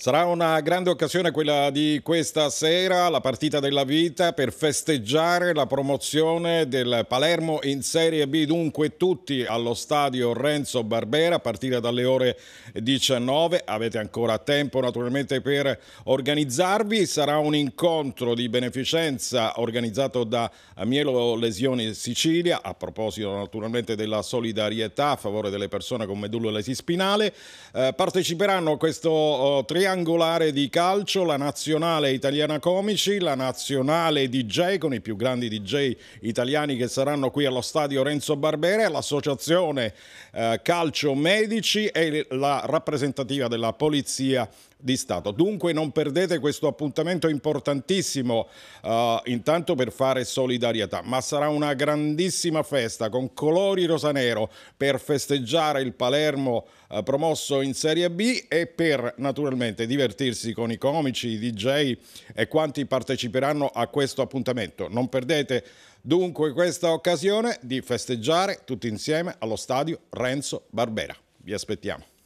Sarà una grande occasione quella di questa sera, la partita della vita per festeggiare la promozione del Palermo in Serie B, dunque tutti allo stadio Renzo Barbera a partire dalle ore 19. Avete ancora tempo naturalmente per organizzarvi, sarà un incontro di beneficenza organizzato da Mielo Lesioni Sicilia a proposito naturalmente della solidarietà a favore delle persone con medullolesi spinale. Eh, parteciperanno a questo eh, triangolo triangolare di calcio, la nazionale italiana comici, la nazionale DJ con i più grandi DJ italiani che saranno qui allo stadio Renzo Barbera, l'associazione eh, calcio medici e la rappresentativa della polizia di Stato. Dunque non perdete questo appuntamento importantissimo uh, intanto per fare solidarietà, ma sarà una grandissima festa con colori rosanero per festeggiare il Palermo uh, promosso in Serie B e per naturalmente divertente divertirsi con i comici, i DJ e quanti parteciperanno a questo appuntamento. Non perdete dunque questa occasione di festeggiare tutti insieme allo stadio Renzo Barbera. Vi aspettiamo.